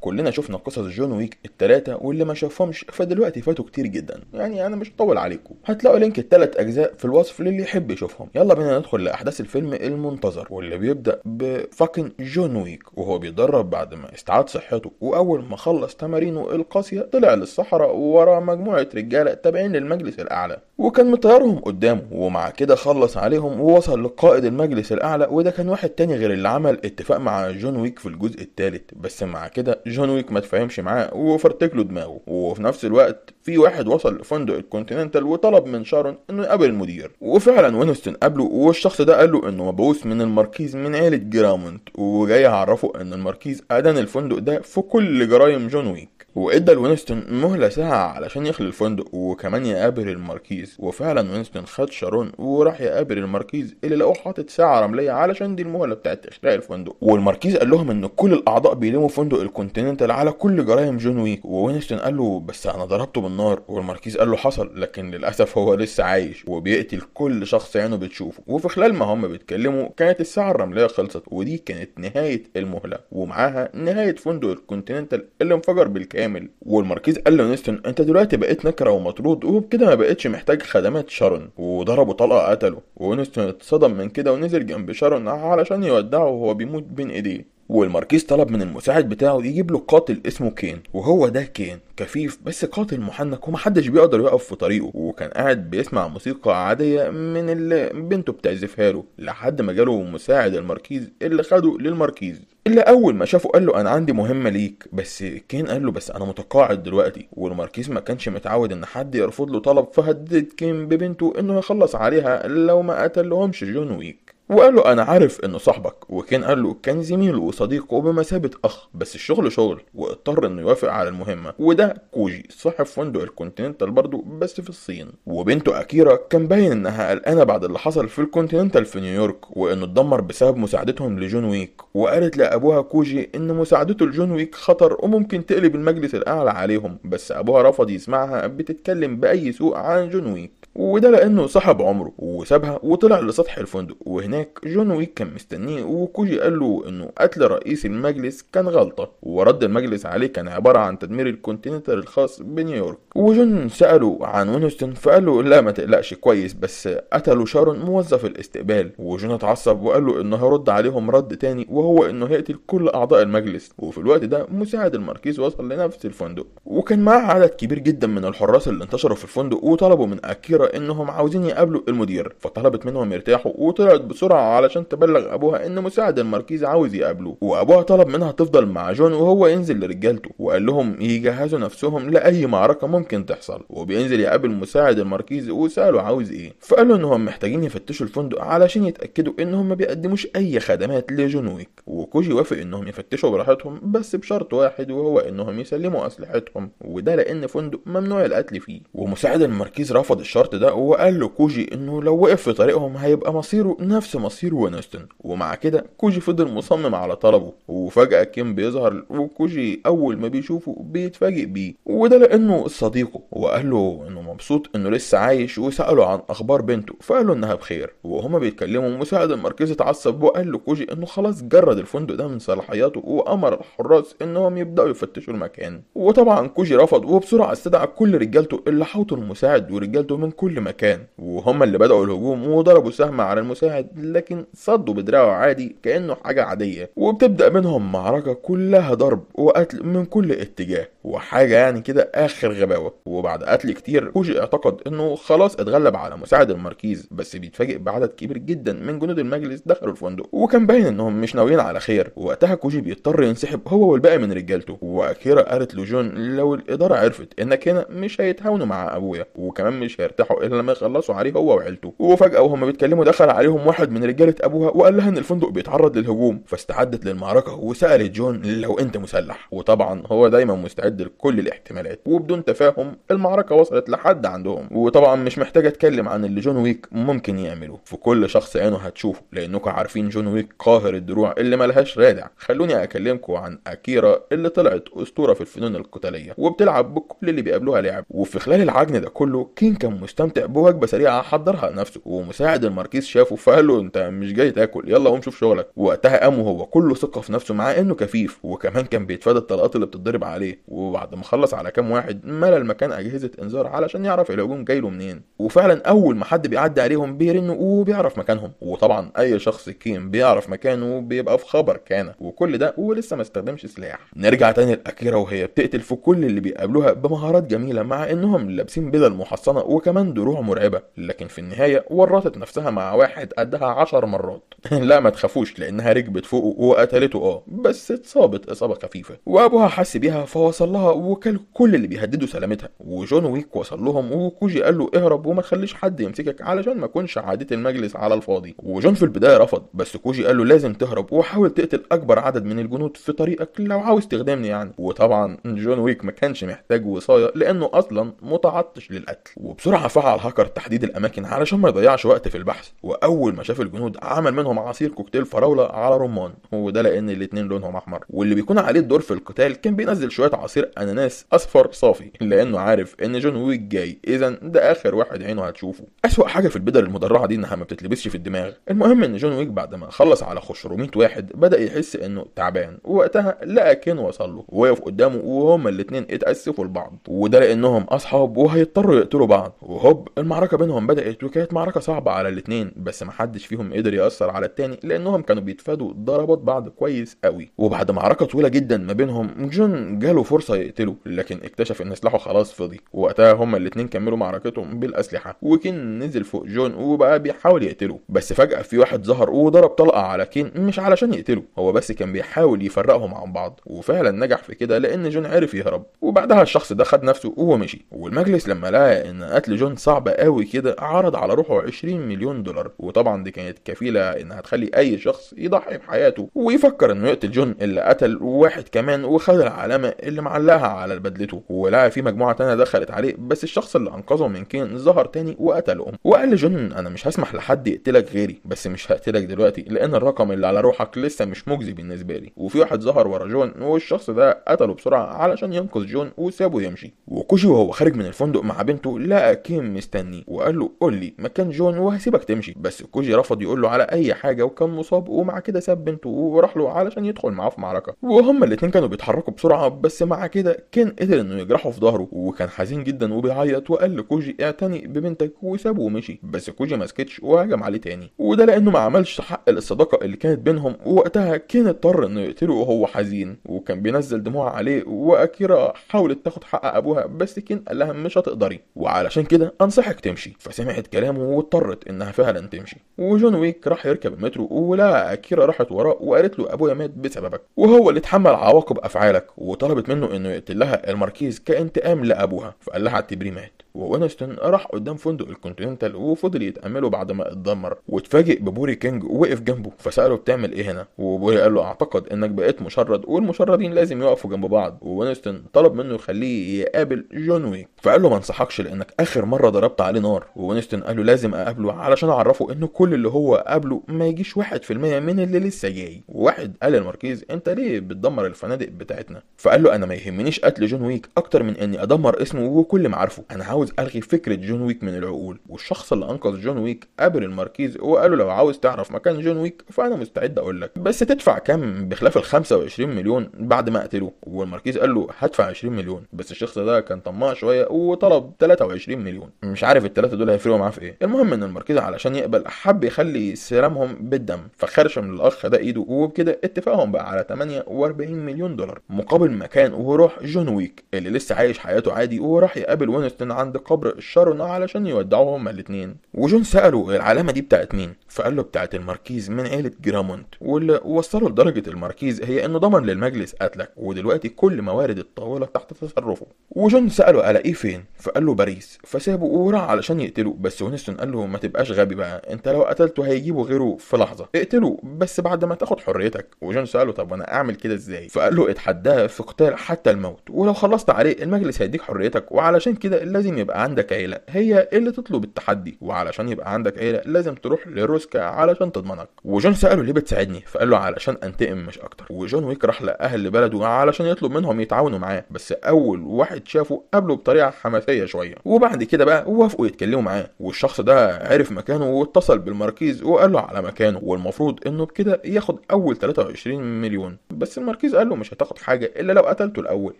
كلنا شفنا قصص جون ويك التلاتة واللي ما شافهمش فدلوقتي فاتوا كتير جدا يعني انا مش هطول عليكم هتلاقوا لينك التلات اجزاء في الوصف للي يحب يشوفهم يلا بينا ندخل لاحداث الفيلم المنتظر واللي بيبدا بفاكن جون ويك وهو بيتدرب بعد ما استعاد صحته واول ما خلص تمارينه القاسيه طلع للصحراء ورا مجموعه رجاله تابعين للمجلس الاعلى وكان مطيرهم قدامه ومع كده خلص عليهم ووصل لقائد المجلس الاعلى وده كان واحد تاني غير اللي عمل اتفاق مع جون ويك في الجزء الثالث بس مع كده جون ويك ما تفهمش معاه وفرتك له دماغه وفي نفس الوقت في واحد وصل لفندق الكونتيننتال وطلب من شارون انه يقابل المدير وفعلا وينستون قابله والشخص ده قال له انه مبعوث من الماركيز من عيله جرامونت وجاي يعرفه ان الماركيز ادان الفندق ده في كل جرايم جون ويك وادى لوينستون مهله ساعه علشان يخلي الفندق وكمان يقابل الماركيز وفعلا وينستون خد شارون وراح يقابل الماركيز اللي لقوه حاطط ساعه رمليه علشان دي المهله بتاعت اخلاء الفندق والماركيز قال لهم ان كل الاعضاء بيلموا فندق الكونتيننتال انت على كل جرائم جون ويك ووينستون قال له بس انا ضربته بالنار والماركيز قال له حصل لكن للاسف هو لسه عايش وبيقتل كل شخص عينه بتشوفه وفي خلال ما هم بيتكلموا كانت الساعه الرمليه خلصت ودي كانت نهايه المهله ومعاها نهايه فندق الكونتيننتال اللي انفجر بالكامل والماركيز قال لوينستون انت دلوقتي بقيت نكره ومطرود وبكده ما بقتش محتاج خدمات شارون وضربه طلقه قتله وينستون اتصدم من كده ونزل جنب شارون علشان يودعه وهو بيموت بين ايديه والماركيز طلب من المساعد بتاعه يجيب له قاتل اسمه كين وهو ده كين كفيف بس قاتل محنك ومحدش بيقدر يقف في طريقه وكان قاعد بيسمع موسيقى عادية من اللي بنته بتعزفها له لحد ما جاله مساعد الماركيز اللي خده للماركيز اللي أول ما شافه قال له أنا عندي مهمة ليك بس كين قال له بس أنا متقاعد دلوقتي والماركيز ما كانش متعود إن حد يرفض له طلب فهدد كين ببنته إنه يخلص عليها لو ما قتلهمش جون ويك وقال له انا عارف انه صاحبك وكان قال له كان زميله وصديقه وبمثابة اخ بس الشغل شغل واضطر انه يوافق على المهمه وده كوجي صاحب فندق الكونتيننتال برضه بس في الصين وبنته اكيرا كان باين انها قلقانه بعد اللي حصل في الكونتيننتال في نيويورك وانه اتدمر بسبب مساعدتهم لجون ويك وقالت لابوها كوجي ان مساعدته لجون ويك خطر وممكن تقلب المجلس الاعلى عليهم بس ابوها رفض يسمعها بتتكلم باي سوء عن جون ويك وده لأنه سحب عمره وسابها وطلع لسطح الفندق وهناك جون ويك كان مستنيه وكوجي قال له إنه قتل رئيس المجلس كان غلطة ورد المجلس عليه كان عبارة عن تدمير الكونتيننتال الخاص بنيويورك وجون سأله عن وينستون فقال له لا ما تقلقش كويس بس قتلوا شارون موظف الاستقبال وجون اتعصب وقال له إنه هرد عليهم رد تاني وهو إنه هيقتل كل أعضاء المجلس وفي الوقت ده مساعد الماركيز وصل لنفس الفندق وكان معاه عدد كبير جدا من الحراس اللي انتشروا في الفندق وطلبوا من أكيرا الصغيرة إنهم عاوزين يقابلوا المدير فطلبت منهم يرتاحوا وطلعت بسرعة علشان تبلغ أبوها إن مساعد المركيز عاوز يقابله وأبوها طلب منها تفضل مع جون وهو ينزل لرجالته وقال لهم يجهزوا نفسهم لأي معركة ممكن تحصل وبينزل يقابل مساعد المركيز وسأله عاوز إيه فقالوا إنهم محتاجين يفتشوا الفندق علشان يتأكدوا إنهم ما بيقدموش أي خدمات لجون ويك وكوجي وافق إنهم يفتشوا براحتهم بس بشرط واحد وهو إنهم يسلموا أسلحتهم وده لأن فندق ممنوع القتل فيه ومساعد الماركيز رفض الشرط الوقت ده وقال لكوجي انه لو وقف في طريقهم هيبقى مصيره نفس مصير وينستون ومع كده كوجي فضل مصمم على طلبه وفجأة كيم بيظهر وكوجي اول ما بيشوفه بيتفاجئ بيه وده لانه صديقه وقال له انه مبسوط انه لسه عايش وسأله عن اخبار بنته فقال له انها بخير وهما بيتكلموا مساعد المركزي اتعصب وقال لكوجي انه خلاص جرد الفندق ده من صلاحياته وامر الحراس انهم يبدأوا يفتشوا المكان وطبعا كوجي رفض وبسرعة استدعى كل رجالته اللي حاطوا المساعد ورجالته من كل مكان وهم اللي بدأوا الهجوم وضربوا سهم على المساعد لكن صدوا بدراعه عادي كأنه حاجة عادية وبتبدأ منهم معركة كلها ضرب وقتل من كل اتجاه وحاجة يعني كده آخر غباوة وبعد قتل كتير كوشي اعتقد انه خلاص اتغلب على مساعد الماركيز بس بيتفاجئ بعدد كبير جدا من جنود المجلس دخلوا الفندق وكان باين انهم مش ناويين على خير وقتها كوجي بيضطر ينسحب هو والباقي من رجالته واكيرا قالت لجون لو الاداره عرفت انك هنا مش هيتهاونوا مع ابويا وكمان مش هيرتاحوا يفتحوا الا لما يخلصوا عليه هو وعيلته وفجاه وهما بيتكلموا دخل عليهم واحد من رجاله ابوها وقال لها ان الفندق بيتعرض للهجوم فاستعدت للمعركه وسالت جون لو انت مسلح وطبعا هو دايما مستعد لكل الاحتمالات وبدون تفاهم المعركه وصلت لحد عندهم وطبعا مش محتاج اتكلم عن اللي جون ويك ممكن يعمله في كل شخص عينه هتشوفه لانكم عارفين جون ويك قاهر الدروع اللي ملهاش رادع خلوني اكلمكم عن اكيرا اللي طلعت اسطوره في الفنون القتاليه وبتلعب بكل اللي بيقابلوها لعب وفي خلال العجن ده كله كين كان مستعد استمتع بوجبه سريعه حضرها لنفسه ومساعد الماركيز شافه فقال له انت مش جاي تاكل يلا قوم شوف شغلك وقتها قام وهو كله ثقه في نفسه مع انه كفيف وكمان كان بيتفادى الطلقات اللي بتتضرب عليه وبعد ما خلص على كام واحد ملا المكان اجهزه انذار علشان يعرف الهجوم جاي له منين وفعلا اول ما حد بيعدي عليهم بيرنوا وبيعرف مكانهم وطبعا اي شخص كيم بيعرف مكانه بيبقى في خبر كان وكل ده ولسه ما استخدمش سلاح نرجع تاني لاكيرا وهي بتقتل في كل اللي بيقابلوها بمهارات جميله مع انهم لابسين بدل محصنه وكمان دروع مرعبة لكن في النهاية ورطت نفسها مع واحد قدها عشر مرات لا ما تخافوش لأنها ركبت فوقه وقتلته اه بس اتصابت إصابة خفيفة وأبوها حس بيها فوصل لها وكل كل اللي بيهددوا سلامتها وجون ويك وصل لهم وكوجي قال له اهرب وما تخليش حد يمسكك علشان ما كونش عادة المجلس على الفاضي وجون في البداية رفض بس كوجي قال له لازم تهرب وحاول تقتل أكبر عدد من الجنود في طريقك لو عاوز تخدمني يعني وطبعا جون ويك ما كانش محتاج وصاية لأنه أصلا متعطش للقتل وبسرعة فعل هاكر تحديد الأماكن علشان ما يضيعش وقت في البحث وأول ما شاف الجنود عمل منهم عصير كوكتيل فراولة على رمان وده لأن الاتنين لونهم أحمر واللي بيكون عليه الدور في القتال كان بينزل شوية عصير أناناس أصفر صافي لأنه عارف إن جون ويك جاي إذا ده آخر واحد عينه هتشوفه أسوأ حاجة في البدل المدرعة دي إنها ما بتتلبسش في الدماغ المهم إن جون ويك بعد ما خلص على خشروميت واحد بدأ يحس إنه تعبان ووقتها لقى كين وصل له ووقف قدامه وهما الاتنين اتأسفوا لبعض وده لأنهم أصحاب وهيضطروا يقتلوا بعض وهوب المعركة بينهم بدأت وكانت معركة صعبة على الاتنين بس محدش فيهم قدر يأثر على التاني لأنهم كانوا بيتفادوا ضربات بعض كويس قوي وبعد معركة طويلة جدا ما بينهم جون جاله فرصة يقتله لكن اكتشف إن سلاحه خلاص فضي وقتها هما الاتنين كملوا معركتهم بالأسلحة وكين نزل فوق جون وبقى بيحاول يقتله بس فجأة في واحد ظهر وضرب طلقة على كين مش علشان يقتله هو بس كان بيحاول يفرقهم عن بعض وفعلا نجح في كده لأن جون عرف يهرب وبعدها الشخص ده خد نفسه ومشي والمجلس لما لقى إن قتل جون جدا صعبة قوي كده عرض على روحه 20 مليون دولار وطبعا دي كانت كفيلة انها تخلي اي شخص يضحي بحياته ويفكر انه يقتل جون اللي قتل واحد كمان وخد العلامة اللي معلقها على بدلته ولقى في مجموعة تانية دخلت عليه بس الشخص اللي انقذه من كين ظهر تاني وقتلهم وقال لجون انا مش هسمح لحد يقتلك غيري بس مش هقتلك دلوقتي لان الرقم اللي على روحك لسه مش مجزي بالنسبة لي وفي واحد ظهر ورا جون والشخص ده قتله بسرعة علشان ينقذ جون وسابه يمشي وكوشي وهو خارج من الفندق مع بنته لقى كين جيم مستني وقال له قول لي مكان جون وهسيبك تمشي بس كوجي رفض يقول له على اي حاجه وكان مصاب ومع كده ساب بنته وراح له علشان يدخل معاه في معركه وهما الاثنين كانوا بيتحركوا بسرعه بس مع كده كان قدر انه يجرحه في ظهره وكان حزين جدا وبيعيط وقال لكوجي اعتني ببنتك وسابه ومشي بس كوجي ما سكتش وهجم عليه تاني وده لانه ما عملش حق الصداقه اللي كانت بينهم ووقتها كان اضطر انه يقتله وهو حزين وكان بينزل دموع عليه واكيرا حاولت تاخد حق ابوها بس كين قال لها مش هتقدري وعلشان كده انصحك تمشي فسمعت كلامه واضطرت انها فعلا تمشي وجون ويك راح يركب المترو ولقى اكيرا راحت وراه وقالت له ابويا مات بسببك وهو اللي اتحمل عواقب افعالك وطلبت منه انه يقتلها الماركيز كانتقام لابوها فقال لها اعتبريه مات وونستون راح قدام فندق الكونتيننتال وفضل يتأمله بعد ما اتدمر واتفاجئ ببوري كينج وقف جنبه فسأله بتعمل ايه هنا وبوري قال له اعتقد انك بقيت مشرد والمشردين لازم يقفوا جنب بعض وونستون طلب منه يخليه يقابل جون ويك فقال له ما انصحكش لانك اخر مرة ضربت عليه نار وونستون قال له لازم اقابله علشان اعرفه ان كل اللي هو قابله ما يجيش 1% من اللي لسه جاي واحد قال للماركيز انت ليه بتدمر الفنادق بتاعتنا فقال له انا ما يهمنيش قتل جون ويك اكتر من اني ادمر اسمه وكل معارفه انا عاوز ألغي فكرة جون ويك من العقول والشخص اللي أنقذ جون ويك قابل الماركيز وقال له لو عاوز تعرف مكان جون ويك فأنا مستعد أقول لك بس تدفع كام بخلاف ال 25 مليون بعد ما أقتله والماركيز قال له هدفع 20 مليون بس الشخص ده كان طماع شوية وطلب 23 مليون مش عارف الثلاثه دول هيفرقوا معاه في إيه المهم إن الماركيز علشان يقبل حب يخلي سلامهم بالدم فخرشم الاخ ده إيده وبكده اتفاقهم بقى على 48 مليون دولار مقابل مكان وروح جون ويك اللي لسه عايش حياته عادي وراح يقابل وينستون عند عند قبر الشرنقة علشان يودعوا هما الاتنين وجون سأله العلامة دي بتاعت مين فقال له بتاعت الماركيز من عيلة جرامونت واللي وصله لدرجة الماركيز هي انه ضمن للمجلس قتلك ودلوقتي كل موارد الطاولة تحت تصرفه وجون سأله على ايه فين فقال له باريس فسابه وراح علشان يقتله بس ونستون قال له ما تبقاش غبي بقى انت لو قتلته هيجيبه غيره في لحظة اقتله بس بعد ما تاخد حريتك وجون سأله طب انا اعمل كده ازاي فقال له اتحداه في قتال حتى الموت ولو خلصت عليه المجلس هيديك حريتك وعلشان كده لازم يبقى عندك عيلة هي اللي تطلب التحدي وعلشان يبقى عندك عيلة لازم تروح للروس روسكا علشان تضمنك وجون ساله ليه بتساعدني فقال له علشان انتقم مش اكتر وجون ويك راح لاهل بلده علشان يطلب منهم يتعاونوا معاه بس اول واحد شافه قابله بطريقه حماسيه شويه وبعد كده بقى وافقوا يتكلموا معاه والشخص ده عرف مكانه واتصل بالمركز وقال له على مكانه والمفروض انه بكده ياخد اول 23 مليون بس الماركيز قال له مش هتاخد حاجه الا لو قتلته الاول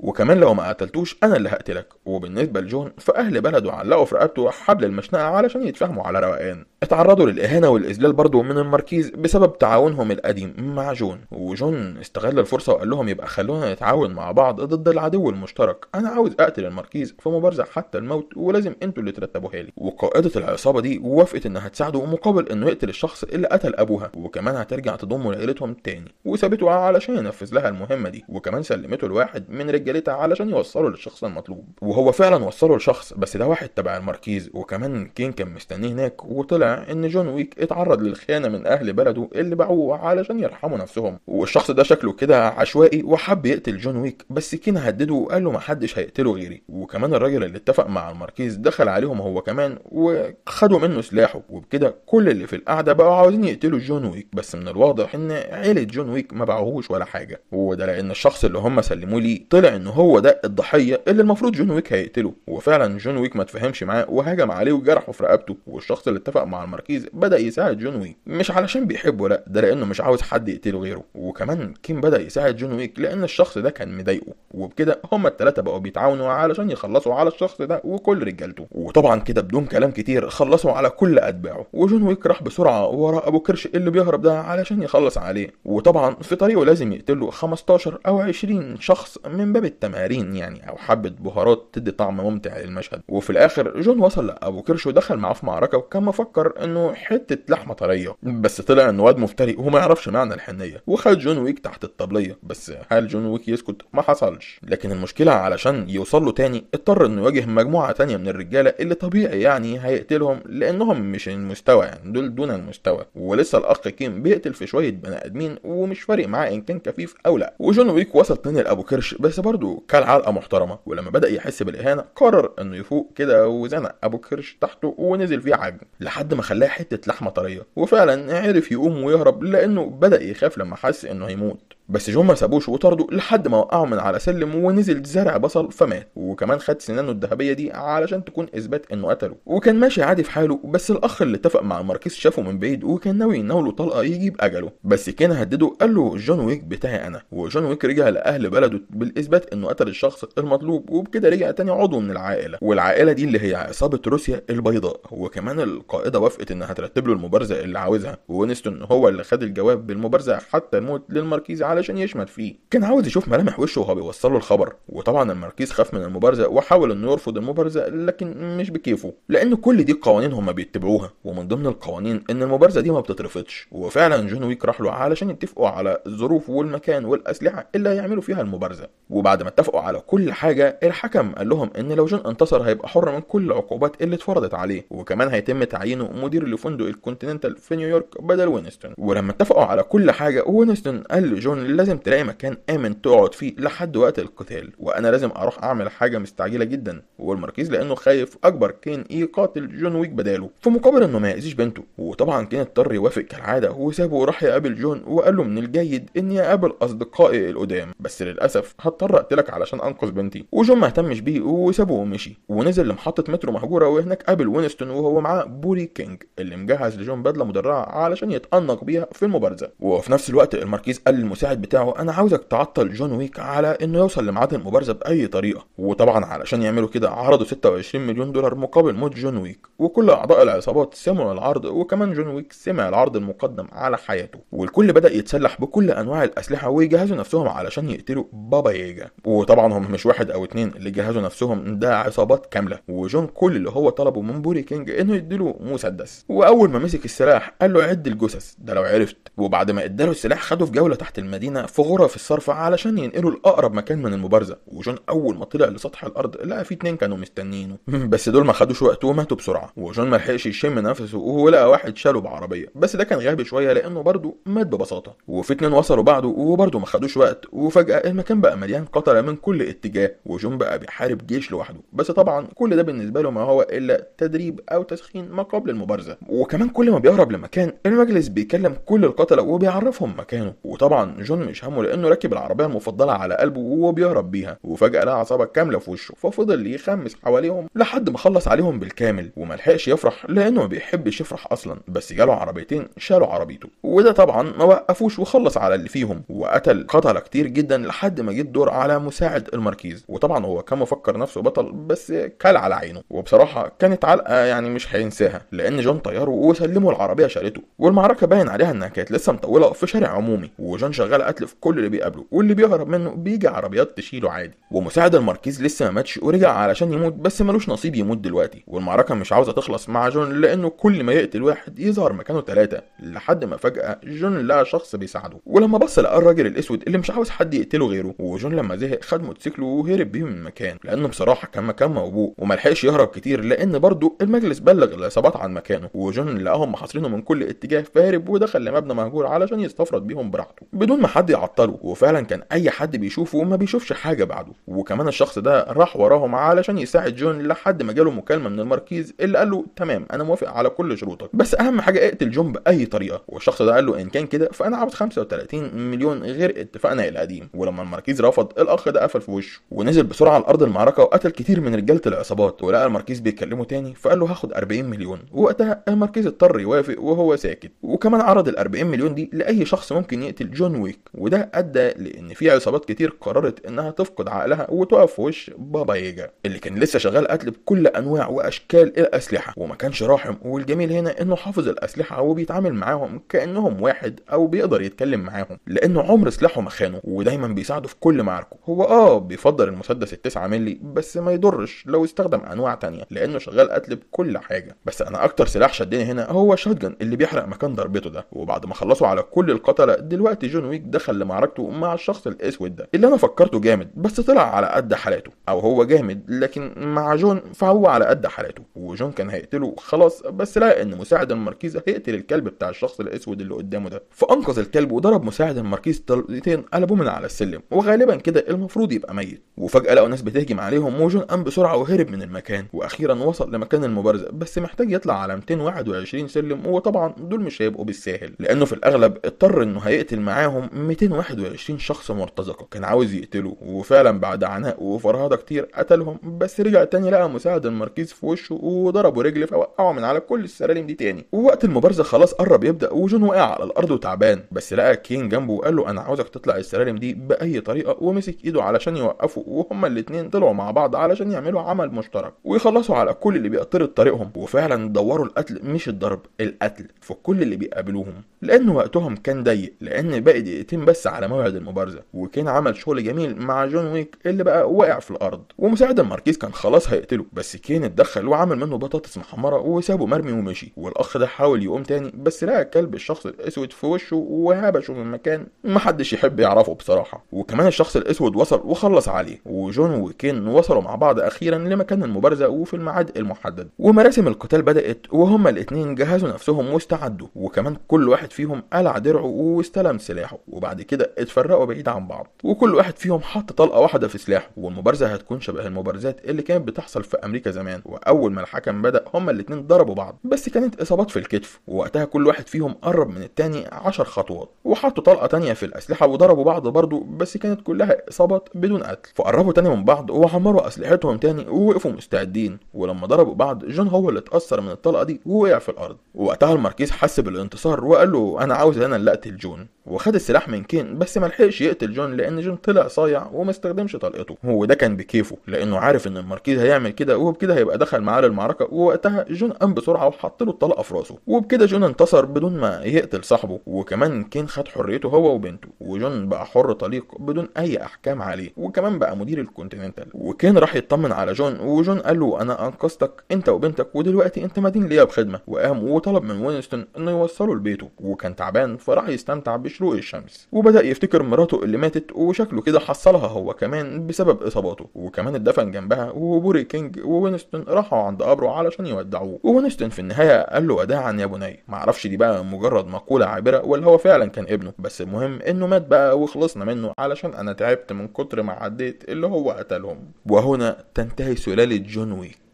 وكمان لو ما قتلتوش انا اللي هقتلك وبالنسبه لجون فاهل بلده علقوا في رقبته حبل المشنقه علشان يتفاهموا على روقان اتعرضوا للاهانه والاذلال برضه من الماركيز بسبب تعاونهم القديم مع جون وجون استغل الفرصه وقال لهم يبقى خلونا نتعاون مع بعض ضد العدو المشترك انا عاوز اقتل الماركيز في مبارزه حتى الموت ولازم انتوا اللي ترتبوها لي وقائده العصابه دي وافقت انها تساعده مقابل انه يقتل الشخص اللي قتل ابوها وكمان هترجع تضمه لعيلتهم تاني وسابته علشان ينفذ لها المهمه دي وكمان سلمته لواحد من رجالتها علشان يوصله للشخص المطلوب وهو فعلا وصله لشخص بس ده واحد تبع الماركيز وكمان كين كان مستنيه هناك وطلع ان جون ويك اتعرض للخيانه من اهل بلده اللي باعوه علشان يرحموا نفسهم والشخص ده شكله كده عشوائي وحب يقتل جون ويك بس كين هدده وقال له محدش هيقتله غيري وكمان الراجل اللي اتفق مع الماركيز دخل عليهم هو كمان وخدوا منه سلاحه وبكده كل اللي في القعده بقوا عاوزين يقتلوا جون ويك بس من الواضح ان عيله جون ويك ما باعوهوش ولا حاجه حاجه وده لان الشخص اللي هم سلموه ليه طلع ان هو ده الضحيه اللي المفروض جون ويك هيقتله وفعلا جون ويك ما تفهمش معاه وهجم عليه وجرحه في رقبته والشخص اللي اتفق مع الماركيز بدا يساعد جون ويك مش علشان بيحبه لا ده لانه مش عاوز حد يقتله غيره وكمان كيم بدا يساعد جون ويك لان الشخص ده كان مضايقه وبكده هم الثلاثه بقوا بيتعاونوا علشان يخلصوا على الشخص ده وكل رجالته وطبعا كده بدون كلام كتير خلصوا على كل اتباعه وجون ويك راح بسرعه ورا ابو كرش اللي بيهرب ده علشان يخلص عليه وطبعا في طريقه لازم يقتلوا 15 أو 20 شخص من باب التمارين يعني أو حبة بهارات تدي طعم ممتع للمشهد وفي الآخر جون وصل لأبو كرش ودخل معاه في معركة وكان مفكر إنه حتة لحمة طرية بس طلع إنه واد مفتري وما يعرفش معنى الحنية وخد جون ويك تحت الطبلية بس هل جون ويك يسكت ما حصلش لكن المشكلة علشان يوصل له تاني اضطر إنه يواجه مجموعة تانية من الرجالة اللي طبيعي يعني هيقتلهم لأنهم مش المستوى يعني دول دون المستوى ولسه الأخ كيم بيقتل في شوية بني آدمين ومش فارق معاه إن كان خفيف او لا وجون ويك وصل تاني لابو كرش بس برضه كان علقه محترمه ولما بدا يحس بالاهانه قرر انه يفوق كده وزنق ابو كرش تحته ونزل فيه عجن لحد ما خلاه حته لحمه طريه وفعلا عرف يقوم ويهرب لانه بدا يخاف لما حس انه هيموت بس جون ما سابوش وطردوا لحد ما وقعوا من على سلم ونزل زرع بصل فمات وكمان خد سنانه الذهبيه دي علشان تكون اثبات انه قتله وكان ماشي عادي في حاله بس الاخ اللي اتفق مع الماركيز شافه من بعيد وكان ناوي يناوله طلقه يجيب اجله بس كان هدده قال له جون ويك بتاعي انا وجون ويك رجع لاهل بلده بالاثبات انه قتل الشخص المطلوب وبكده رجع تاني عضو من العائله والعائله دي اللي هي عصابه روسيا البيضاء وكمان القائده وافقت انها ترتب له المبارزه اللي عاوزها وينستون هو اللي خد الجواب بالمبارزه حتى الموت للماركيز على علشان يشمت فيه كان عاوز يشوف ملامح وشه وهو بيوصل له الخبر وطبعا المركيز خاف من المبارزه وحاول انه يرفض المبارزه لكن مش بكيفه لان كل دي قوانين هم بيتبعوها ومن ضمن القوانين ان المبارزه دي ما بتترفضش وفعلا جون ويك راح له علشان يتفقوا على الظروف والمكان والاسلحه اللي هيعملوا فيها المبارزه وبعد ما اتفقوا على كل حاجه الحكم قال لهم ان لو جون انتصر هيبقى حر من كل العقوبات اللي اتفرضت عليه وكمان هيتم تعيينه مدير لفندق الكونتيننتال في نيويورك بدل وينستون ولما اتفقوا على كل حاجه وينستون قال لجون لازم تلاقي مكان آمن تقعد فيه لحد وقت القتال وأنا لازم أروح أعمل حاجة مستعجلة جدا والمركز لأنه خايف أكبر كين يقاتل جون ويك بداله في مقابل إنه ما يأذيش بنته وطبعا كين اضطر يوافق كالعادة وسابه وراح يقابل جون وقال له من الجيد إني أقابل أصدقائي القدام بس للأسف هضطر أقتلك علشان أنقذ بنتي وجون ما اهتمش بيه وسابه ومشي ونزل لمحطة مترو مهجورة وهناك قابل وينستون وهو معاه بوري كينج اللي مجهز لجون بدلة مدرعة علشان يتأنق بيها في المبارزة وفي نفس الوقت المركز قال للمساعد الميعاد بتاعه انا عاوزك تعطل جون ويك على انه يوصل لميعاد المبارزه باي طريقه وطبعا علشان يعملوا كده عرضوا 26 مليون دولار مقابل موت جون ويك وكل اعضاء العصابات سمعوا العرض وكمان جون ويك سمع العرض المقدم على حياته والكل بدا يتسلح بكل انواع الاسلحه ويجهزوا نفسهم علشان يقتلوا بابا ييجا وطبعا هم مش واحد او اتنين اللي جهزوا نفسهم ده عصابات كامله وجون كل اللي هو طلبه من بوري كينج انه يديله مسدس واول ما مسك السلاح قال له عد الجثث ده لو عرفت وبعد ما اداله السلاح خده في جوله تحت المدينه المدينة في غرف الصرف علشان ينقلوا لأقرب مكان من المبارزة وجون أول ما طلع لسطح الأرض لقى في اتنين كانوا مستنيينه بس دول ما خدوش وقت وماتوا بسرعة وجون ما لحقش يشم نفسه ولقى واحد شاله بعربية بس ده كان غبي شوية لأنه برضه مات ببساطة وفي اتنين وصلوا بعده وبرضه ما خدوش وقت وفجأة المكان بقى مليان قتلة من كل اتجاه وجون بقى بيحارب جيش لوحده بس طبعا كل ده بالنسبة له ما هو إلا تدريب أو تسخين ما قبل المبارزة وكمان كل ما بيهرب لمكان المجلس بيكلم كل القتلة وبيعرفهم مكانه وطبعا جون الشرطيون مش همه لانه راكب العربيه المفضله على قلبه وهو بيهرب بيها وفجاه لقى عصابه كامله في وشه ففضل يخمس حواليهم لحد ما خلص عليهم بالكامل وملحقش يفرح لانه ما بيحبش يفرح اصلا بس جاله عربيتين شالوا عربيته وده طبعا ما وقفوش وخلص على اللي فيهم وقتل قتله كتير جدا لحد ما جه الدور على مساعد الماركيز وطبعا هو كان مفكر نفسه بطل بس كل على عينه وبصراحه كانت علقه يعني مش هينساها لان جون طياره وسلمه العربيه شالته والمعركه باين عليها انها كانت لسه مطوله في شارع عمومي وجون شغال على قتل في كل اللي بيقابله واللي بيهرب منه بيجي عربيات تشيله عادي ومساعد الماركيز لسه ما ماتش ورجع علشان يموت بس ملوش نصيب يموت دلوقتي والمعركه مش عاوزه تخلص مع جون لانه كل ما يقتل واحد يظهر مكانه ثلاثه لحد ما فجاه جون لقى شخص بيساعده ولما بص لقى الراجل الاسود اللي مش عاوز حد يقتله غيره وجون لما زهق خد موتوسيكله وهرب بيه من المكان لانه بصراحه كان مكان موبوء وملحقش يهرب كتير لان برضه المجلس بلغ العصابات عن مكانه وجون لقاهم محاصرينه من كل اتجاه فهرب ودخل لمبنى مهجور علشان يستفرد بيهم براحته بدون ما حد يعطله وفعلا كان اي حد بيشوفه ما بيشوفش حاجه بعده وكمان الشخص ده راح وراهم علشان يساعد جون لحد ما جاله مكالمه من الماركيز اللي قال له تمام انا موافق على كل شروطك بس اهم حاجه اقتل جون باي طريقه والشخص ده قال له ان كان كده فانا عاوز 35 مليون غير اتفاقنا القديم ولما الماركيز رفض الاخ ده قفل في وشه ونزل بسرعه على ارض المعركه وقتل كتير من رجاله العصابات ولقى الماركيز بيتكلمه تاني فقال له هاخد 40 مليون وقتها الماركيز اضطر يوافق وهو ساكت وكمان عرض ال 40 مليون دي لاي شخص ممكن يقتل جون ويك الطريق وده ادى لان في عصابات كتير قررت انها تفقد عقلها وتقف في وش بابا ييجا اللي كان لسه شغال قتل بكل انواع واشكال الاسلحه وما كانش راحم والجميل هنا انه حافظ الاسلحه وبيتعامل معاهم كانهم واحد او بيقدر يتكلم معاهم لانه عمر سلاحه ما خانه ودايما بيساعده في كل معاركه هو اه بيفضل المسدس التسعة ملي بس ما يضرش لو استخدم انواع تانية لانه شغال قتل بكل حاجه بس انا اكتر سلاح شدني هنا هو الشوتجن اللي بيحرق مكان ضربته ده وبعد ما خلصوا على كل القتله دلوقتي جون ويك دخل لمعركته مع الشخص الاسود ده اللي انا فكرته جامد بس طلع على قد حالاته او هو جامد لكن مع جون فهو على قد حالاته وجون كان هيقتله خلاص بس لقى ان مساعد الماركيز هيقتل الكلب بتاع الشخص الاسود اللي قدامه ده فانقذ الكلب وضرب مساعد الماركيز طلقتين قلبوه من على السلم وغالبا كده المفروض يبقى ميت وفجاه لقوا ناس بتهجم عليهم وجون قام بسرعه وهرب من المكان واخيرا وصل لمكان المبارزه بس محتاج يطلع على 221 سلم وطبعا دول مش هيبقوا بالساهل لانه في الاغلب اضطر انه هيقتل معاهم 221 شخص مرتزقة كان عاوز يقتله وفعلا بعد عناء وفرهدة كتير قتلهم بس رجع تاني لقى مساعد المركز في وشه وضربه رجل فوقعه من على كل السلالم دي تاني ووقت المبارزة خلاص قرب يبدأ وجون وقع على الأرض وتعبان بس لقى كين جنبه وقال له أنا عاوزك تطلع السلالم دي بأي طريقة ومسك إيده علشان يوقفه وهما الاتنين طلعوا مع بعض علشان يعملوا عمل مشترك ويخلصوا على كل اللي بيعترض طريقهم وفعلا دوروا القتل مش الضرب القتل في كل اللي بيقابلوهم لأن وقتهم كان ضيق لأن باقي دقيقتين بس على موعد المبارزه وكان عمل شغل جميل مع جون ويك اللي بقى واقع في الارض ومساعد الماركيز كان خلاص هيقتله بس كين اتدخل وعمل منه بطاطس محمره وسابه مرمي ومشي والاخ ده حاول يقوم تاني بس لقى كلب الشخص الاسود في وشه وهبشه من مكان محدش يحب يعرفه بصراحه وكمان الشخص الاسود وصل وخلص عليه وجون وكين وصلوا مع بعض اخيرا لمكان المبارزه وفي الميعاد المحدد ومراسم القتال بدات وهما الاتنين جهزوا نفسهم واستعدوا وكمان كل واحد فيهم قلع درعه واستلم سلاحه وبعد كده اتفرقوا بعيد عن بعض وكل واحد فيهم حط طلقه واحده في سلاحه والمبارزه هتكون شبه المبارزات اللي كانت بتحصل في امريكا زمان واول ما الحكم بدا هما الاثنين ضربوا بعض بس كانت اصابات في الكتف ووقتها كل واحد فيهم قرب من الثاني 10 خطوات وحطوا طلقه تانية في الاسلحه وضربوا بعض برضه بس كانت كلها اصابات بدون قتل فقربوا تاني من بعض وعمروا اسلحتهم تاني ووقفوا مستعدين ولما ضربوا بعض جون هو اللي اتاثر من الطلقه دي ووقع في الارض وقتها الماركيز حس بالانتصار وقال له انا عاوز انا اللي اقتل جون وخد السلاح من كين بس ما لحقش يقتل جون لان جون طلع صايع وما استخدمش طلقته هو ده كان بكيفه لانه عارف ان الماركيز هيعمل كده وبكده هيبقى دخل معاه للمعركه ووقتها جون قام بسرعه وحط له الطلقه في راسه وبكده جون انتصر بدون ما يقتل صاحبه وكمان كين خد حريته هو وبنته وجون بقى حر طليق بدون اي احكام عليه وكمان بقى مدير الكونتيننتال وكين راح يطمن على جون وجون قال له انا انقذتك انت وبنتك ودلوقتي انت مدين ليا بخدمه وقام وطلب من وينستون انه يوصله لبيته وكان تعبان فراح يستمتع بشروق الشمس الشمس وبدأ يفتكر مراته اللي ماتت وشكله كده حصلها هو كمان بسبب إصاباته وكمان اتدفن جنبها وبوري كينج ووينستون راحوا عند قبره علشان يودعوه ووينستون في النهاية قال له وداعا يا بني معرفش دي بقى مجرد مقولة عابرة ولا هو فعلا كان ابنه بس المهم إنه مات بقى وخلصنا منه علشان أنا تعبت من كتر ما عديت اللي هو قتلهم وهنا تنتهي سلالة جون ويك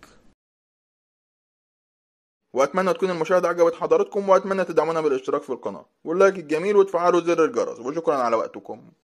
واتمنى تكون المشاهده عجبت حضراتكم واتمنى تدعمونا بالاشتراك في القناه واللايك الجميل وتفعلوا زر الجرس وشكرا على وقتكم